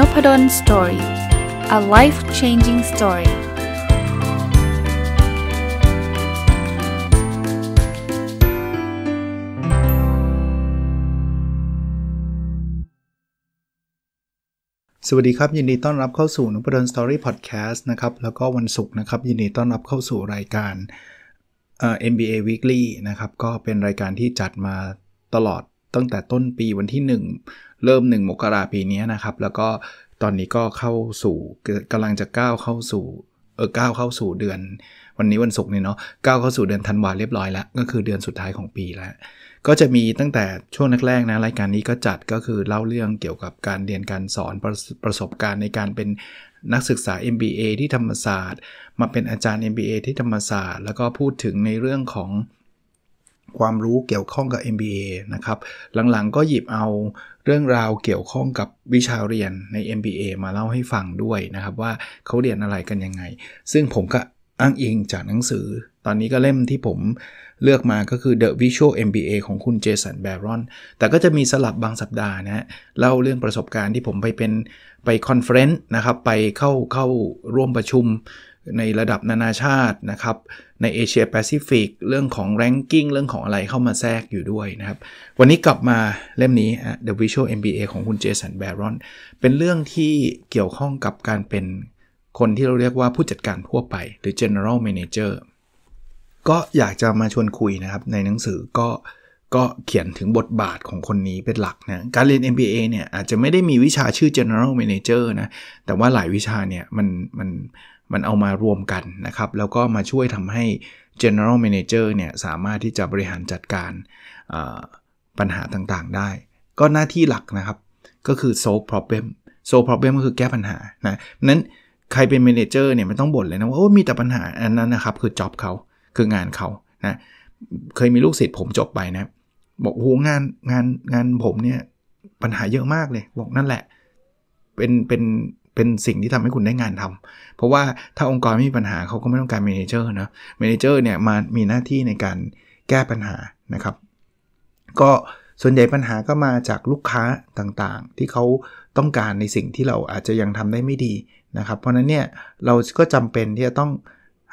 n o p ด d o สตอรี่ a life changing story สวัสดีครับ ยินดีต้อนรับเข้าสู่นุพดลสตอรี่พอดแคสต์นะครับแล้วก็วันศุกร์นะครับยินดีต้อนรับเข้าสู่รายการเอ MBA Weekly นะครับก็เป็นรายการที่จัดมาตลอดตั้งแต่ต้นปีวันที่ 1 เริ่ม 1 มกราปีนี้นะครับ แล้วก็ตอนนี้ก็เข้าสู่กำลังจะก้าวเข้าสู่เออก้าวเข้าสู่เดือนวันนี้วันศุกร์เนี่ยเนาะก้าวเข้าสู่เดือนธันวาเรียบร้อยแล้วก็คือเดือนสุดท้ายของปีแล้ว ก็จะมีตั้งแต่ช่วงแรกๆนะรายการนี้ก็จัดก็คือเล่าเรื่องเกี่ยวกับการเรียนการสอนประประสบการณ์ในการเป็นนักศึกษา MBA ที่ธรรมศาสตร์ มาเป็นอาจารย์ MBA ที่ธรรมศาสตร์แล้วก็พูดถึงในเรื่องของความรู้เกี่ยวข้องกับ MBA นะครับ หลังๆ ก็หยิบเอาเรื่องราวเกี่ยวข้องกับวิชาเรียนใน MBA มาเล่าให้ฟังด้วยนะครับว่าเขาเรียนอะไรกันยังไง ซึ่งผมก็อ้างอิงจากหนังสือ ตอนนี้ก็เล่มที่ผมเลือกมาก็คือ The Visual MBA ของคุณเจสันแบรอนแต่ก็จะมีสลับบางสัปดาห์นะเล่าเรื่องประสบการณ์ที่ผมไปเป็นไปคอนเฟรนต์นะครับไปเข้าเข้าร่วมประชุมในระดับนานาชาตินะครับในเอเชียแปซิฟิกเรื่องของแรงกิ้งเรื่องของอะไรเข้ามาแทรกอยู่ด้วยนะครับ วันนี้กลับมาเล่มนี้ The Visual MBA ของคุณเจสันแบรอนเป็นเรื่องที่เกี่ยวข้องกับการเป็นคนที่เราเรียกว่าผู้จัดการทั่วไป หรือ general manager ก็อยากจะมาชวนคุยนะครับในหนังสือก็ก็เขียนถึงบทบาทของคนนี้เป็นหลักนะ การเรียน MBA เนี่ยอาจจะไม่ได้มีวิชาชื่อ general manager นะแต่ว่าหลายวิชาเนี่ยมันมันมันเอามารวมกันนะครับ แล้วก็มาช่วยทำให้ general manager เนี่ย สามารถที่จะบริหารจัดการปัญหาต่างๆได้ ก็หน้าที่หลักนะครับก็คือ solve problem solve problem ก็คือแก้ปัญหานะนั้นใครเป็น manager เนี่ยมันต้องบ่นเลยนะ ว่าโอ้มีแต่ปัญหา อันนั้นนะครับคือ job เขาคืองานเขานะ เคยมีลูกศิษย์ผมจบไปนะ บอกโอ้งานงานงานผมเนี่ยปัญหาเยอะมากเลย บอกนั่นแหละเป็นเป็นเป็นสิ่งที่ทำให้คุณได้งานทำ เพราะว่าถ้าองค์กรไม่มีปัญหาเขาก็ไม่ต้องการเมนเจอร์นะ เมนเจอร์เนี่ยมามีหน้าที่ในการแก้ปัญหานะครับ ก็ส่วนใหญ่ปัญหาก็มาจากลูกค้าต่างๆ ที่เขาต้องการในสิ่งที่เราอาจจะยังทำได้ไม่ดีนะครับ เพราะนั้นเนี่ยเราก็จำเป็นที่จะต้อง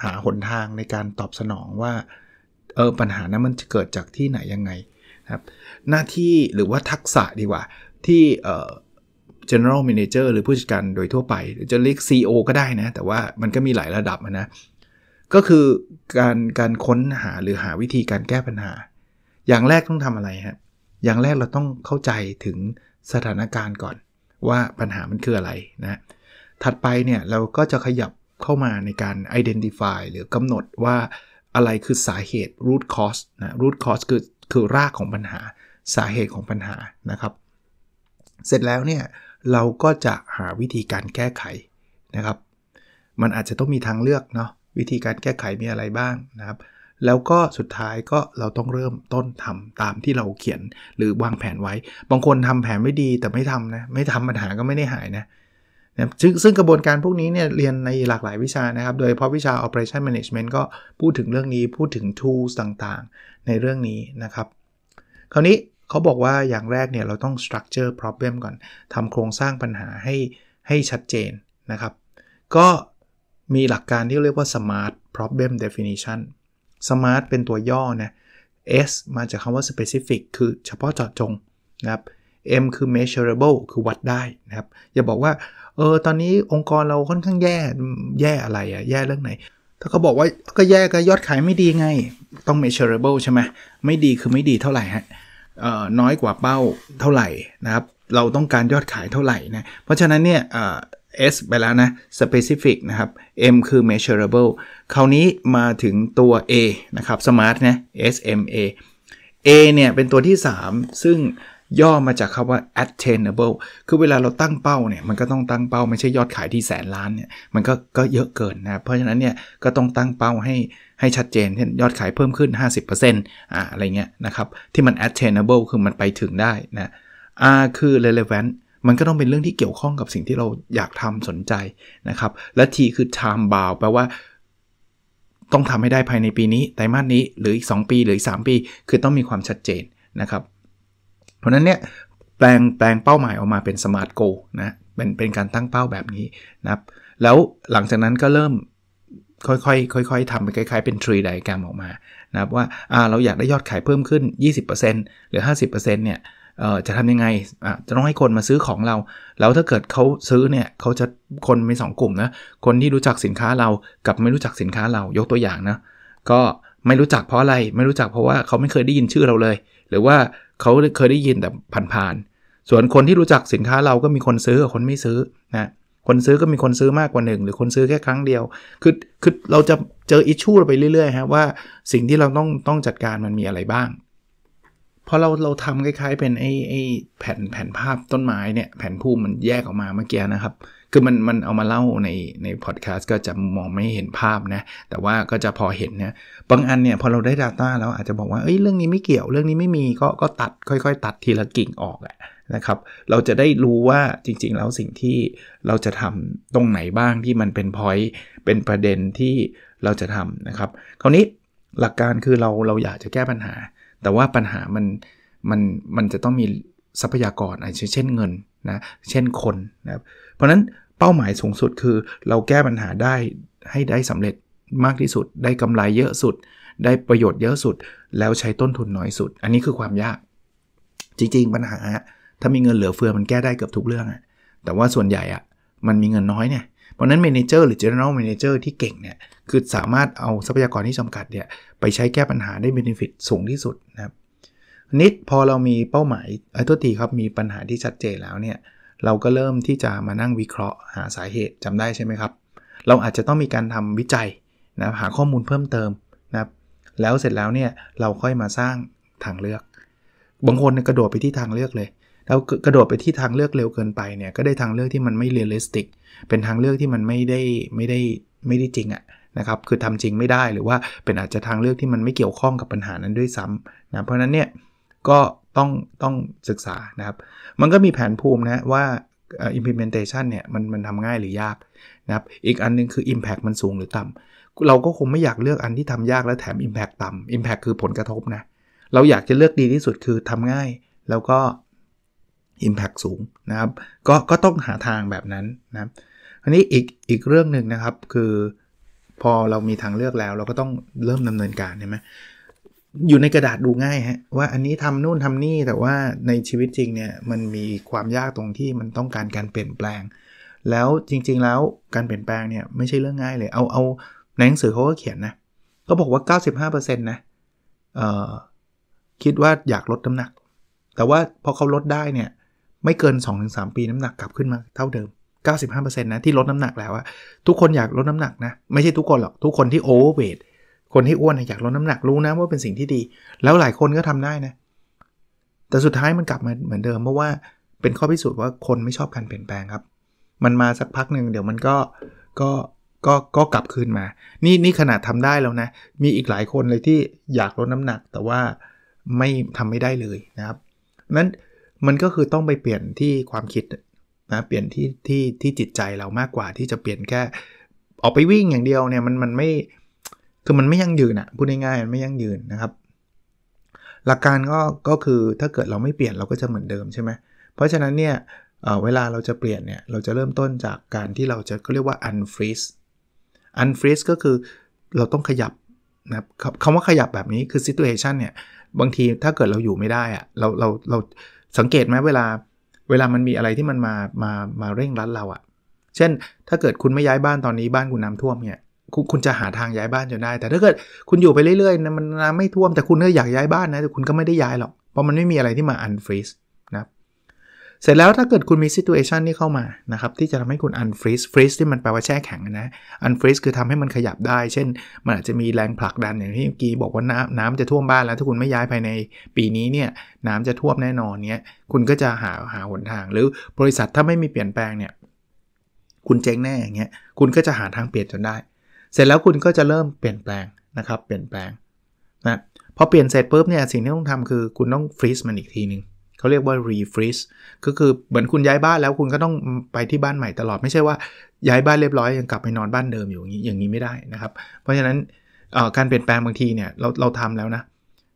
หาหนทางในการตอบสนองว่าเออปัญหานั้นมันจะเกิดจากที่ไหนยังไงครับ หน้าที่หรือว่าทักษะดีกว่าที่เออ general manager หรือผู้จัดการโดยทั่วไป หรือจะเรียก CEO ก็ได้นะ แต่ว่ามันก็มีหลายระดับนะ ก็คือการการค้นหาหรือหาวิธีการแก้ปัญหา อย่างแรกต้องทำอะไรฮะอย่างแรกเราต้องเข้าใจถึงสถานการณ์ก่อนว่าปัญหามันคืออะไรนะถัดไปเนี่ยเราก็จะขยับเข้ามาในการ identify หรือกำหนดว่าอะไรคือสาเหตุ root cause นะ root cause คือคือรากของปัญหาสาเหตุของปัญหานะครับ เสร็จแล้วเนี่ยเราก็จะหาวิธีการแก้ไขนะครับ มันอาจจะต้องมีทางเลือกเนาะวิธีการแก้ไขมีอะไรบ้างนะครับ แล้วก็สุดท้ายก็เราต้องเริ่มต้นทำตามที่เราเขียนหรือวางแผนไว้ บางคนทำแผนไม่ดีแต่ไม่ทำนะไม่ทำปัญหาก็ไม่ได้หายนะนะซึ่งกระบวนการพวกนี้เนี่ยเรียนในหลากหลายวิชานะครับ โดยเฉพาะวิชา operation management ก็พูดถึงเรื่องนี้พูดถึง tools ต่างๆ ในเรื่องนี้นะครับ คราวนี้เขาบอกว่าอย่างแรกเนี่ยเราต้อง structure problem ก่อนทำโครงสร้างปัญหาให้ให้ชัดเจนนะครับ ก็มีหลักการที่เรียกว่า smart problem definition smart เป็นตัวย่อนะ S มาจากคำว่า specific คือเฉพาะเจาะจงนะครับ M คือ measurable คือวัดได้นะครับอย่าบอกว่าเออตอนนี้องค์กรเราค่อนข้างแย่ แย่อะไรอะแย่เรื่องไหน ถ้าเขาบอกว่าก็แย่ก็ยอดขายไม่ดีไงต้อง measurable ใช่ไหมไม่ดีคือไม่ดีเท่าไหร่ฮะน้อยกว่าเป้าเท่าไหร่นะครับ เราต้องการยอดขายเท่าไหร่นะ เพราะฉะนั้นเนี่ยเอสไปแล้วนะ specific นะครับ M คือ measurable คราวนี้มาถึงตัว A นะครับ smart นะ S M A A เนี่ยเป็นตัวที่ 3 ซึ่งย่อมาจากคำว่า attainable คือเวลาเราตั้งเป้าเนี่ยมันก็ต้องตั้งเป้าไม่ใช่ยอดขายที่แสนล้านเนี่ยมันก็ก็เยอะเกินนะเพราะฉะนั้นเนี่ยก็ต้องตั้งเป้าให้ให้ชัดเจนเช่นยอดขายเพิ่มขึ้น 50%อต์อะไรเงี้ยนะครับ ที่มัน attainable คือมันไปถึงได้นะ R คือ relevant มันก็ต้องเป็นเรื่องที่เกี่ยวข้องกับสิ่งที่เราอยากทำสนใจนะครับ และ T คือ time bound แปลว่า ต้องทำให้ได้ภายในปีนี้ไตรมาสนี้หรืออีก 2 ปี หรืออีก3ปี คือต้องมีความชัดเจนนะครับเพราะนั้นเนี่ยแปลงแปลงเป้าหมายออกมาเป็นสมาร์ทโกนะ เป็นเป็นการตั้งเป้าแบบนี้นะแล้วหลังจากนั้นก็เริ่มค่อยๆค่อย ๆทำไปคล้าย ๆเป็นทรีไดแกรมออกมานะว่าอว่าเราอยากได้ยอดขายเพิ่มขึ้น 20%หรือ 50%เนี่ยจะทำยังไงอ่ะจะต้องให้คนมาซื้อของเรา แล้วถ้าเกิดเขาซื้อเนี่ยเขาจะคนมี 2 กลุ่มนะคนที่รู้จักสินค้าเรากับไม่รู้จักสินค้าเรายกตัวอย่างนะ ก็ไม่รู้จักเพราะอะไรไม่รู้จักเพราะว่าเขาไม่เคยได้ยินชื่อเราเลย หรือว่าเขาเคยได้ยินแต่ผ่านๆ ส่วนคนที่รู้จักสินค้าเราก็มีคนซื้อกับคนไม่ซื้อนะ คนซื้อก็มีคนซื้อมากกว่าหนึ่งหรือคนซื้อแค่ครั้งเดียว คือคือเราจะเจออิชชูไปเรื่อยๆฮะว่าสิ่งที่เราต้องต้องจัดการมันมีอะไรบ้างพอเราเราทำคล้าย ๆ เป็นไอ้ไอ้แผ่นแผ่นภาพต้นไม้เนี่ยแผ่นภูมิมันแยกออกมาเมื่อกี้นะครับ คือมันมันเอามาเล่าในในพอดแคสต์ก็จะมองไม่เห็นภาพนะแต่ว่าก็จะพอเห็นนะ บางอันเนี่ยพอเราได้ Data แล้วอาจจะบอกว่าเอ้ยเรื่องนี้ไม่เกี่ยวเรื่องนี้ไม่มีก็ก็ตัดค่อยๆ ตัดทีละกิ่งออกะนะครับเราจะได้รู้ว่าจริง ๆ แล้วสิ่งที่เราจะทำตรงไหนบ้างที่มันเป็นพอยต์เป็นประเด็นที่เราจะทำนะครับ คราวนี้หลักการคือเราเราอยากจะแก้ปัญหาแต่ว่าปัญหามันมันมันจะต้องมีทรัพยากรอะไระเช่นเงินนะเช่นคนนะเพราะฉะนั้นเป้าหมายสูงสุดคือเราแก้ปัญหาได้ให้ได้สำเร็จมากที่สุด ได้กำไรเยอะสุด ได้ประโยชน์เยอะสุด แล้วใช้ต้นทุนน้อยสุด อันนี้คือความยาก จริงๆ ปัญหา ถ้ามีเงินเหลือเฟือมันแก้ได้เกือบทุกเรื่อง แต่ว่าส่วนใหญ่อะมันมีเงินน้อยเนี่ยเพราะนั้นเมนเจอร์หรือ general manager ที่เก่งเนี่ยคือสามารถเอาทรัพยากรที่จำกัดเนี่ยไปใช้แก้ปัญหาได้ benefit สูงที่สุดนะครับนิดพอเรามีเป้าหมายไอ้ตัวทีครับ มีปัญหาที่ชัดเจนแล้วเนี่ยเราก็เริ่มที่จะมานั่งวิเคราะห์หาสาเหตุจำได้ใช่ไหมครับ เราอาจจะต้องมีการทำวิจัยนะหาข้อมูลเพิ่มเติมนะแล้วเสร็จแล้วเนี่ยเราค่อยมาสร้างทางเลือกบางคนกระโดดไปที่ทางเลือกเลยแล้วกระโดดไปที่ทางเลือกเร็วเกินไปเนี่ยก็ได้ทางเลือกที่มันไม่เรียลลิสติก เป็นทางเลือกที่มันไม่ได้ไม่ได้ไม่ได้จริงอะนะครับ คือทำจริงไม่ได้หรือว่าเป็นอาจจะทางเลือกที่มันไม่เกี่ยวข้องกับปัญหานั้นด้วยซ้ำนะ เพราะนั้นเนี่ยก็ต้องต้องศึกษานะครับ มันก็มีแผนภูมินะว่า implementation เนี่ยมันมันทำง่ายหรือยากนะครับ อีกอันนึงคือ impact มันสูงหรือต่ำ เราก็คงไม่อยากเลือกอันที่ทำยากและแถม impact ต่ำ impact คือผลกระทบนะ เราอยากจะเลือกดีที่สุดคือทำง่ายแล้วก็ Impact สูงนะครับก็ก็ต้องหาทางแบบนั้นนะครับอันนี้อีกอีกเรื่องหนึ่งนะครับคือพอเรามีทางเลือกแล้วเราก็ต้องเริ่มดำเนินการใช่ไหมอยู่ในกระดาษดูง่ายฮะว่าอันนี้ทำนู่นทำนี่แต่ว่าในชีวิตจริงเนี่ยมันมีความยากตรงที่มันต้องการการเปลี่ยนแปลง แล้วจริงๆแล้วการเปลี่ยนแปลงเนี่ยไม่ใช่เรื่องง่ายเลยเอาเอาในหนังสือเขาก็เขียนนะก็บอกว่า 95%นะคิดว่าอยากลดน้ำหนัก แต่ว่าพอเขาลดได้เนี่ยไม่เกิน 2-3 ปีน้ำหนักกลับขึ้นมาเท่าเดิม 95%นะ ที่ลดน้ำหนักแล้วอะทุกคนอยากลดน้ำหนักนะไม่ใช่ทุกคนหรอก ทุกคนที่โอเวอร์เวทคนที่อ้วนอยากลดน้ำหนักรู้นะว่าเป็นสิ่งที่ดี แล้วหลายคนก็ทำได้นะ แต่สุดท้ายมันกลับมาเหมือนเดิมเพราะว่าเป็นข้อพิสูจน์ว่าคนไม่ชอบการเปลี่ยนแปลงครับ มันมาสักพักหนึ่งเดี๋ยวมันก็ก็ก็ก็กลับคืนมา นี่นี่ขนาดทำได้แล้วนะ มีอีกหลายคนเลยที่อยากลดน้ำหนัก แต่ว่าไม่ทำไม่ได้เลยนะครับนั้นมันก็คือต้องไปเปลี่ยนที่ความคิดนะเปลี่ยนที่ที่ที่จิตใจเรามากกว่าที่จะเปลี่ยนแค่ออกไปวิ่งอย่างเดียวเนี่ยมันมันไม่คือมันไม่ยั่งยืนอะพูดง่ายๆมันไม่ยั่งยืนนะครับ หลักการก็ก็คือถ้าเกิดเราไม่เปลี่ยนเราก็จะเหมือนเดิมใช่ไหมเพราะฉะนั้นเนี่ยเเวลาเราจะเปลี่ยนเนี่ย เราจะเริ่มต้นจากการที่เราจะก็เรียกว่า unfreeze unfreeze ก็คือเราต้องขยับนะครับคำว่าขยับแบบนี้คือ situation เนี่ยบางทีถ้าเกิดเราอยู่ไม่ได้อะเราเราเราสังเกตไหมเวลาเวลามันมีอะไรที่มันมามามาเร่งรัดเราอะเช่นถ้าเกิดคุณไม่ย้ายบ้านตอนนี้บ้านคุณน้าท่วมเนี่ยคคุณจะหาทางย้ายบ้านจนได้ แต่ถ้าเกิดคุณอยู่ไปเรื่อยๆนะมันน้ำไม่ท่วม แต่คุณก็อยากย้ายบ้านนะแต่คุณก็ไม่ได้ย้ายหรอก เพราะมันไม่มีอะไรที่มาอันฟรีสนะเสร็จแล้วถ้าเกิดคุณมีซิทูเอชันที่เข้ามานะครับ ที่จะทำให้คุณอันฟรีสฟรีสที่มันแปลว่าแช่แข็งนะอันฟรีสคือทำให้มันขยับได้ เช่นมันอาจจะมีแรงผลักดัน อย่างที่เมื่อกี้บอกว่าน้ำน้ำจะท่วมบ้าน แล้วถ้าคุณไม่ย้ายภายในปีนี้เนี่ย น้ำจะท่วมแน่นอนเนี่ยคุณก็จะหาหาหนทาง หรือบริษัทถ้าไม่มีเปลี่ยนแปลงเนี่ยคุณเจ๊งแน่อย่างเงี้ยคุณก็จะหาทางเปลี่ยนจนได้ เสร็จแล้วคุณก็จะเริ่มเปลี่ยนแปลงนะครับ เปลี่ยนแปลงนะพอเปลี่ยนเสร็จปุ๊บเนี่ยสิ่งที่ต้องทำคือคุณต้องฟรีสมันอีกทีนึงเขาเรียกว่า refresh ก็คือเหมือนคุณย้ายบ้านแล้วคุณก็ต้องไปที่บ้านใหม่ตลอดไม่ใช่ว่า ย้ายบ้านเรียบร้อยยังกลับไปนอนบ้านเดิมอยู่อย่างนี้อย่างนี้ไม่ได้นะครับเพราะฉะนั้นการเปลี่ยนแปลงบางทีเนี่ยเราเราทำแล้วนะ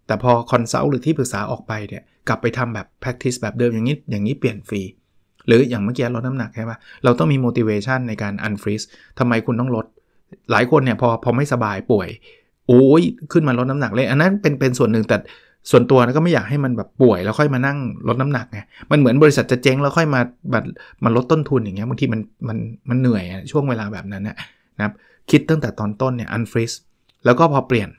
แต่พอคอนซัลท์หรือที่ปรึกษาออกไปเนี่ยกลับไปทำแบบ practice แบบเดิมอย่างนี้ อย่างนี้เปลี่ยนฟรีหรืออย่างเมื่อกี้ลดน้ำหนักใช่ปะเราต้องมี motivation ในการ unfreeze ทำไมคุณต้องลด หลายคนเนี่ยพอพอไม่สบายป่วยโอ้ยขึ้นมาลดน้ำหนักเลย อันนั้นเป็นเป็นส่วนหนึ่งแต่ส่วนตัวนะก็ไม่อยากให้มันแบบป่วยแล้วค่อยมานั่งลดน้ำหนักไงมันเหมือนบริษัทจะเจ๊งแล้วค่อยมาแบบมาลดต้นทุนอย่างเงี้ยบางทีมันมันมันเหนื่อยช่วงเวลาแบบนั้นนะครับคิดตั้งแต่ตอนต้นเนี่ยอันฟรีสแล้วก็พอเปลี่ยน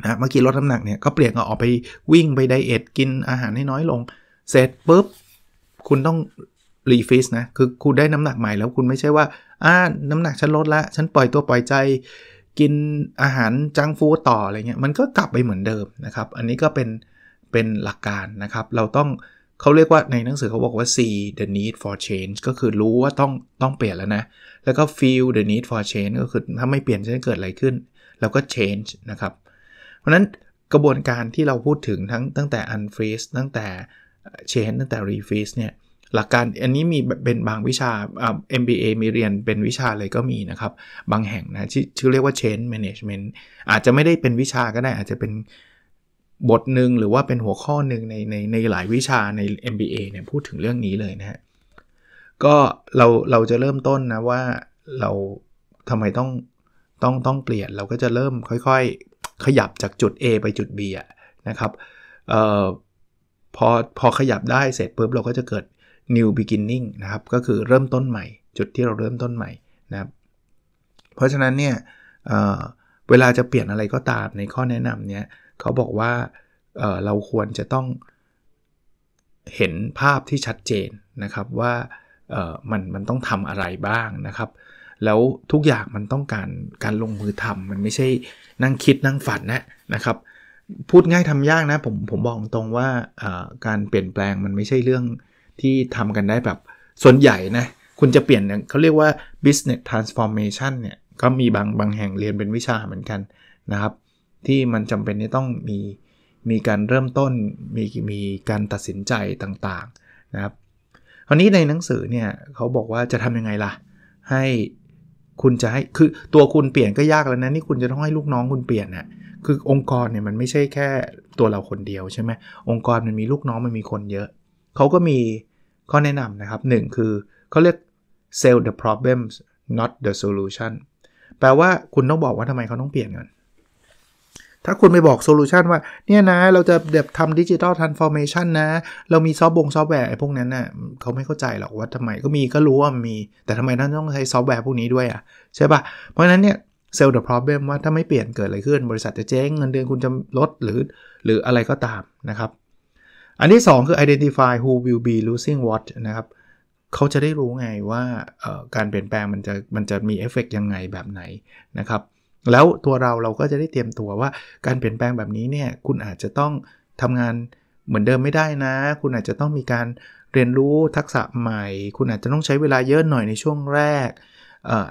นะเมื่อกี้ลดน้ำหนักเนี่ยก็เปลี่ยนก็ออกไปวิ่งไปไดเอทกินอาหารให้น้อยลงเสร็จปุ๊บคุณต้องรีฟิสนะคือคุณได้น้ำหนักใหม่แล้วคุณไม่ใช่ว่าอ่าน้ำหนักฉันลดละฉันปล่อยตัวปล่อยใจกินอาหารจังฟูต่ออะไรเงี้ยมันก็กลับไปเหมือนเดิมนะครับ อันนี้ก็เป็นเป็นหลักการนะครับ เราต้องเขาเรียกว่าในหนังสือเขาบอกว่า see the need for change ก็คือรู้ว่าต้องต้องเปลี่ยนแล้วนะ แล้วก็ feel the need for change ก็คือถ้าไม่เปลี่ยนจะเกิดอะไรขึ้นเราก็ change นะครับเพราะนั้นกระบวนการที่เราพูดถึงทั้งตั้งแต่ unfreeze ตั้งแต่ change ตั้งแต่ refreeze เนี่ยหลักการอันนี้มีเป็นบางวิชาอมบ MBA มีเรียนเป็นวิชาเลยก็มีนะครับ บางแห่งนะชื่อชื่อเรียกว่า change management อาจจะไม่ได้เป็นวิชาก็ได้อาจจะเป็นบทหนึ่งหรือว่าเป็นหัวข้อหนึ่งในในในหลายวิชาใน MBA เนี่ยพูดถึงเรื่องนี้เลยนะฮะก็เราเราจะเริ่มต้นนะ ว่าเราทำไมต้องต้องต้องเปลี่ยน เราก็จะเริ่มค่อย ๆ ขยับจากจุด A ไปจุด B อะนะครับออพอพอขยับได้เสร็จปุ๊บเราก็จะเกิด new beginning นะครับ ก็คือเริ่มต้นใหม่ จุดที่เราเริ่มต้นใหม่นะครับ เพราะฉะนั้นเนี่ยเเวลาจะเปลี่ยนอะไรก็ตามในข้อแนะนำเนี่ยเขาบอกว่าเเราควรจะต้องเห็นภาพที่ชัดเจนนะครับว่ามันมันต้องทำอะไรบ้างนะครับ แล้วทุกอย่างมันต้องการการลงมือทำ มันไม่ใช่นั่งคิดนั่งฝันนะนะครับ พูดง่ายทำยากนะ ผมผมบอกตรงว่าการเปลี่ยนแปลงมันไม่ใช่เรื่องที่ทำกันได้แบบส่วนใหญ่นะ คุณจะเปลี่ยนเขาเรียกว่า business transformation เนี่ยก็มีบางบางแห่งเรียนเป็นวิชาเหมือนกันนะครับ ที่มันจำเป็นที่ต้องมีมีการเริ่มต้นมีมีการตัดสินใจต่างๆนะครับคราวนี้ในหนังสือเนี่ยเขาบอกว่าจะทำยังไงล่ะ ให้คุณจะให้ คือตัวคุณเปลี่ยนก็ยากแล้วนะ นี่คุณจะต้องให้ลูกน้องคุณเปลี่ยนนะ่ะคือองค์กรเนี่ยมันไม่ใช่แค่ตัวเราคนเดียวใช่ไหมองค์กรมันมีลูกน้องมันมีคนเยอะเขาก็มีข้อแนะนำนะครับ 1 คือเขาเรียก sell the problems not the solution แปลว่าคุณต้องบอกว่าทำไมเขาต้องเปลี่ยนกันถ้าคุณไปบอกโซลูชันว่าเนี่ยนะเราจะเดบทำดิจิตอลทรานส์ฟอร์เมชันนะ เรามีซอฟต์บงซอฟต์แวร์ไอ้พวกนั้นนะ่ะเขาไม่เข้าใจหรอกว่าทำไมก็มีก็รู้ว่ามีแต่ทำไมท่านต้องใช้ซอฟต์แวร์พวกนี้ด้วยอะ่ะใช่ปะ่ะเพราะฉะนั้นเนี่ยเซลล์เดอะปรอบเบมว่าถ้าไม่เปลี่ยนเกิดอะไรขึ้น บริษัทจะเจ๊งเงินเดือนคุณจะลดหรือหรืออะไรก็ตามนะครับอันที่2คือ identify who will be losing what นะครับ เขาจะได้รู้ไงว่าการเปลี่ยนแปลงมันจะมันจะมีเอฟเฟกยังไงแบบไหนนะครับ แล้วตัวเราเราก็จะได้เตรียมตัวว่าการเปลี่ยนแปลงแบบนี้เนี่ย คุณอาจจะต้องทำงานเหมือนเดิมไม่ได้นะ คุณอาจจะต้องมีการเรียนรู้ทักษะใหม่ คุณอาจจะต้องใช้เวลาเยอะหน่อยในช่วงแรก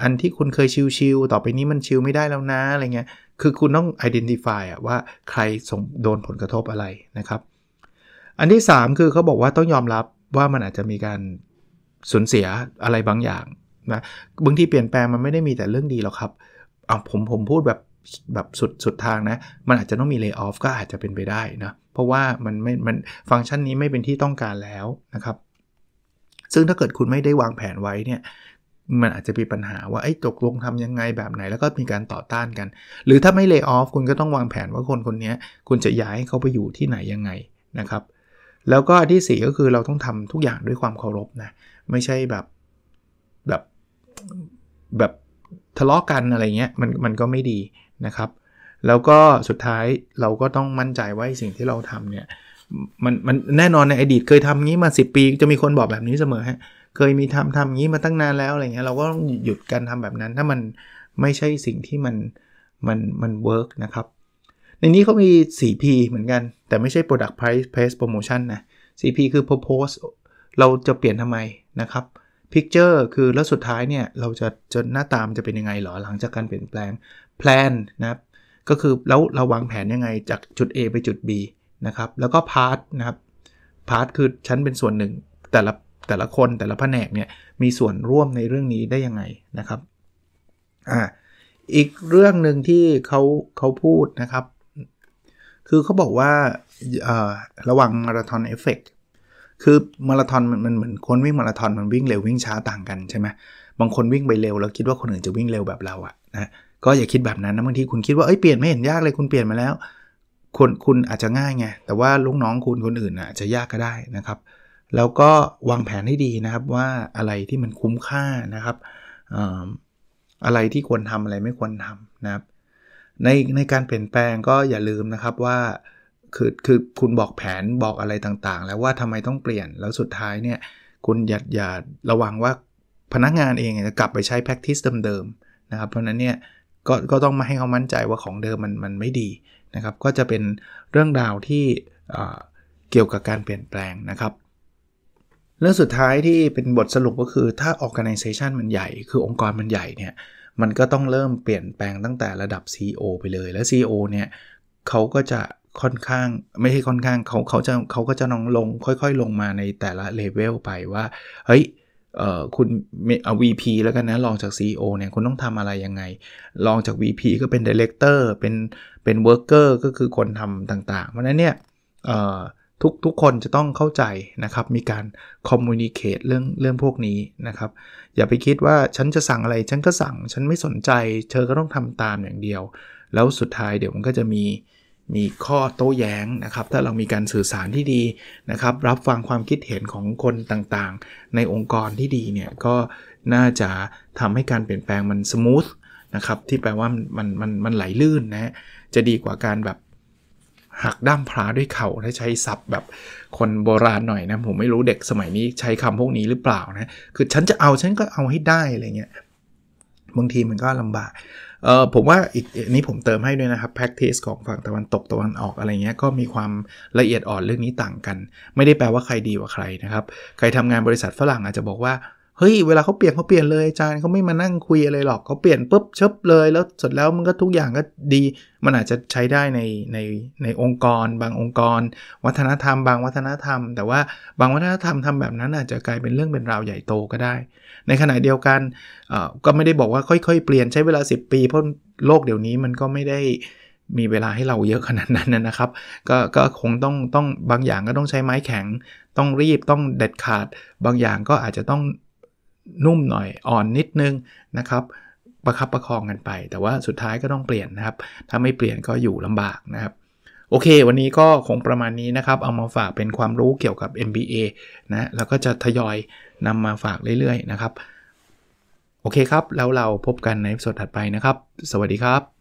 อันที่คุณเคยชิลๆ ต่อไปนี้มันชิลไม่ได้แล้วนะ อะไรเงี้ย คือคุณต้อง identify ว่าใครส่งโดนผลกระทบอะไรนะครับอันที่ 3 คือเขาบอกว่าต้องยอมรับว่ามันอาจจะมีการสูญเสียอะไรบางอย่างนะบางทีเปลี่ยนแปลงมันไม่ได้มีแต่เรื่องดีหรอกครับเอาผมผมพูดแบบแบบสุดสุดทางนะ มันอาจจะต้องมีเลิกออฟก็อาจจะเป็นไปได้นะเพราะว่ามันไม่มันฟังก์ชันนี้ไม่เป็นที่ต้องการแล้วนะครับ ซึ่งถ้าเกิดคุณไม่ได้วางแผนไว้เนี่ย มันอาจจะมีปัญหาว่าไอ้ตกลงทำยังไงแบบไหน แล้วก็มีการต่อต้านกัน หรือถ้าไม่เลิกออฟคุณก็ต้องวางแผนว่าคนคนนี้คุณจะย้ายเขาไปอยู่ที่ไหนยังไงนะครับแล้วก็ที่4ก็คือเราต้องทำทุกอย่างด้วยความเคารพนะไม่ใช่แบบแบบแบบทะเลาะกันอะไรเงี้ยมันมันก็ไม่ดีนะครับ แล้วก็สุดท้ายเราก็ต้องมั่นใจว่าสิ่งที่เราทำเนี่ยมันมันแน่นอนในอดีตเคยทำงี้มา 10 ปี จะมีคนบอกแบบนี้เสมอฮะเคยมีทำทำงี้มาตั้งนานแล้วอะไรเงี้ยเราก็ต้องหยุดการทำแบบนั้นถ้ามันไม่ใช่สิ่งที่มันมันมันเวิร์กนะครับในนี้เขามี 4P เหมือนกัน แต่ไม่ใช่ product price p r a c e promotion นะ 4P คือ propose เราจะเปลี่ยนทำไมนะครับ picture คือแล้วสุดท้ายเนี่ย เราจะจนหน้าตามจะเป็นยังไงหรอ หลังจากการเปลี่ยนแปลง plan นะครับ ก็คือแล้วเราวางแผนยังไงจากจุด A ไปจุด B นะครับ แล้วก็ part นะครับ part คือฉันเป็นส่วนหนึ่งแต่ละแต่ละคนแต่ละแผนกเนี่ยมีส่วนร่วมในเรื่องนี้ได้ยังไงนะครับอ่าอีกเรื่องหนึ่งที่เขาเขาพูดนะครับคือเขาบอกว่าระวังมาราธอนเอฟเฟกคือมาราธอนมันเหมือนคนวิ่งมาราธอนมันวิ่งเร็ววิ่งช้าต่างกันใช่ไหมบางคนวิ่งไปเร็วแล้วคิดว่าคนอื่นจะวิ่งเร็วแบบเราอะนะก็อย่าคิดแบบนั้นนะบางทีคุณคิดว่าเอ้ยเปลี่ยนไม่เห็นยากเลยคุณเปลี่ยนมาแล้วคนคุณอาจจะง่ายไงแต่ว่าลูกน้องคุณคนอื่นอาจจะยากก็ได้นะครับ แล้วก็วางแผนให้ดีนะครับว่าอะไรที่มันคุ้มค่านะครับอะไรที่ควรทำอะไรไม่ควรทำนะครับในในการเปลี่ยนแปลงก็อย่าลืมนะครับว่าคือคือคุณบอกแผนบอกอะไรต่างๆ แล้วว่าทำไมต้องเปลี่ยน แล้วสุดท้ายเนี่ยคุณอย่าอย่าระวังว่าพนักงานเองจะกลับไปใช้ practice เดิมๆนะครับเพราะนั้นเนี่ยก็ก็ต้องมาให้เขามั่นใจว่าของเดิมมันมันไม่ดีนะครับก็จะเป็นเรื่องราวที่เกี่ยวกับการเปลี่ยนแปลงนะครับเรื่องสุดท้ายที่เป็นบทสรุปก็คือถ้า organization มันใหญ่ คือองค์กรมันใหญ่เนี่ยมันก็ต้องเริ่มเปลี่ยนแปลงตั้งแต่ระดับ CEO ไปเลยแล้ว CEO เนี่ยเขาก็จะค่อนข้างไม่ใช่ค่อนข้างเขาเขาจะเขาก็จะน้องลงค่อยๆลงมาในแต่ละเลเวลไปว่า เฮ้ยเอ่อคุณเอา VP แล้วกันนะลองจาก CEO เนี่ยคุณต้องทำอะไรยังไงลองจาก VP ก็เป็น Director เป็นเป็น Worker ก็คือคนทำต่าง ๆ เพราะนั้นเนี่ยเอ่อทุกทุกคนจะต้องเข้าใจนะครับ มีการคอมมูนิเคตเรื่องเรื่องพวกนี้นะครับ อย่าไปคิดว่าฉันจะสั่งอะไรฉันก็สั่งฉันไม่สนใจเธอก็ต้องทำตามอย่างเดียว แล้วสุดท้ายเดี๋ยวมันก็จะมีมีข้อโต้แย้งนะครับ ถ้าเรามีการสื่อสารที่ดีนะครับ รับฟังความคิดเห็นของคนต่างๆ ในองค์กรที่ดีเนี่ย ก็น่าจะทำให้การเปลี่ยนแปลงมันสมูทนะครับ ที่แปลว่ามันมันมันไหลลื่นนะจะดีกว่าการแบบหักด้ามพระด้วยเขา่าถ้าใช้ศัพท์แบบคนโบราณหน่อยนะ ผมไม่รู้เด็กสมัยนี้ใช้คำพวกนี้หรือเปล่านะ คือฉันจะเอาฉันก็เอาให้ได้อะไรเงี้ย บางทีมันก็ลำบากเออผมว่าอีกนี้ผมเติมให้ด้วยนะครับ practice ของฝั่งตะวันตกตะวันออกอะไรเงี้ย ก็มีความละเอียดอ่อนเรื่องนี้ต่างกัน ไม่ได้แปลว่าใครดีกว่าใครนะครับ ใครทำงานบริษัทฝรั่งอาจจะบอกว่าเฮ้ย เวลาเขาเปลี่ยนเขาเปลี่ยนเลยอาจารย์เขาไม่มานั่งคุยอะไรหรอกเขาเปลี่ยนปุ๊บเชิบเลยแล้วสุดแล้วมันก็ทุกอย่างก็ดี มันอาจจะใช้ได้ในในในองค์กร บางองค์กร วัฒนธรรมบางวัฒนธรรม แต่ว่าบางวัฒนธรรมทำแบบนั้นอาจจะกลายเป็นเรื่องเป็นราวใหญ่โตก็ได้ ในขณะเดียวกันก็ไม่ได้บอกว่าค่อยๆ เปลี่ยนใช้เวลา 10 ปีเพราะโลกเดี๋ยวนี้มันก็ไม่ได้มีเวลาให้เราเยอะขนาดนั้นนะครับก็ก็คงต้องต้องบางอย่างก็ต้องใช้ไม้แข็งต้องรีบต้องเด็ดขาดบางอย่างก็อาจจะต้องนุ่มหน่อยอ่อนนิดนึงนะครับ ประคับประคองกันไปแต่ว่าสุดท้ายก็ต้องเปลี่ยนนะครับ ถ้าไม่เปลี่ยนก็อยู่ลำบากนะครับ โอเควันนี้ก็คงประมาณนี้นะครับ เอามาฝากเป็นความรู้เกี่ยวกับ MBA นะแล้วก็จะทยอยนำมาฝากเรื่อยๆ นะครับ โอเคครับ แล้วเราพบกันในสดถัดไปนะครับ สวัสดีครับ